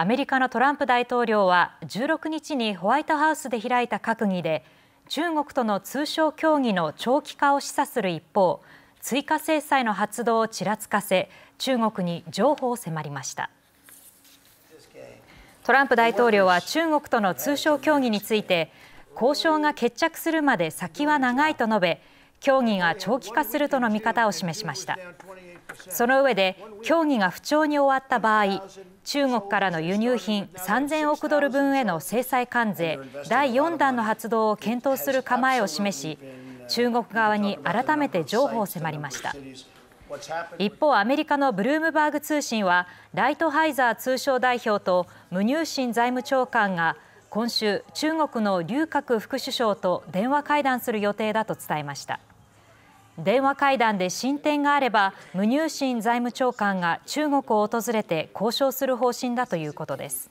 アメリカのトランプ大統領は16日にホワイトハウスで開いた閣議で中国との通商協議の長期化を示唆する一方追加制裁の発動をちらつかせ中国に譲歩を迫りましたトランプ大統領は中国との通商協議について交渉が決着するまで先は長いと述べ協議が長期化するとの見方を示しましたその上で協議が不調に終わった場合中国からの輸入品3000億ドル分への制裁関税第4弾の発動を検討する構えを示し中国側に改めて譲歩を迫りました一方アメリカのブルームバーグ通信はライトハイザー通商代表とムニューシン財務長官が今週中国の劉鶴副首相と電話会談する予定だと伝えました電話会談で進展があればムニューシン財務長官が中国を訪れて交渉する方針だということです